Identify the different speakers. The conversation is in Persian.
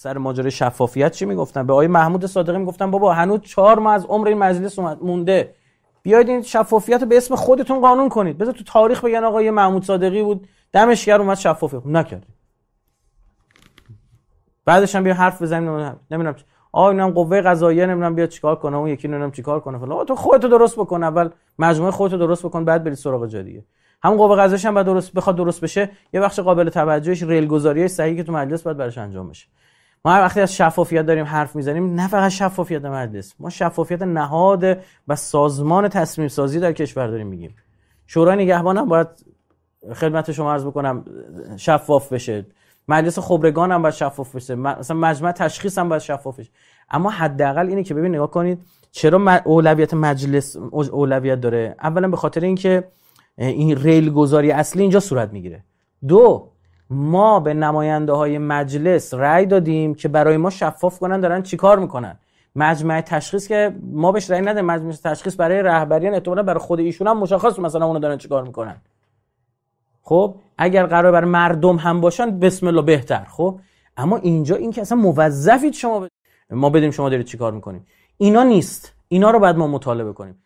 Speaker 1: سر ماجرای شفافیت چی میگفتن به آقای محمود صادقی میگفتن بابا هنوز چهار ماه از عمر این مجلس مونده بیاید این شفافیت رو به اسم خودتون قانون کنید بذار تو تاریخ بگن آقای محمود صادقی بود دمش گرم اومد خب نکرد بعدش هم بیا حرف بزنیم نمیدونم آ اینم قوه قضاییه نمیدونم بیا چیکار کنه اون یکی نمیدونم چیکار کنه فلان تو خودتو درست بکن اول مجموعه خودتو درست بکن بعد بری سراغ جدیه هم قوه قضاییه هم بعد درست بخواد درست بشه یه بخش قابل توجهش ریل گذاریه صحیح که تو مجلس باید براش انجام بشه ما هر وقتی از شفافیت داریم حرف میزنیم نه فقط شفافیت مجلس ما شفافیت نهاد و سازمان تصمیم سازی در کشور داریم میگیم شورای نگهبان هم باید خدمت شما عرض بکنم شفاف بشه مجلس خبرگان هم باید شفاف بشه مثلا مجمع تشخیص هم باید شفاف بشه اما حداقل اینه که ببین نگاه کنید چرا اولویت مجلس اولویت داره اولا به خاطر اینکه این ریل گذاری اصلی اینجا صورت میگیره دو ما به نماینده های مجلس رأی دادیم که برای ما شفاف کنن دارن چیکار میکنن مجمع تشخیص که ما بهش رأی نده مجمع تشخیص برای رهبریان احتمالاً برای خود ایشون هم مشخص مثلا اونو دارن چیکار میکنن خب اگر قرار بر مردم هم باشن بسم الله بهتر خب اما اینجا این که اصلا موظفید شما ما بدیم شما دارید چیکار میکنیم اینا نیست اینا رو بعد ما مطالبه کنیم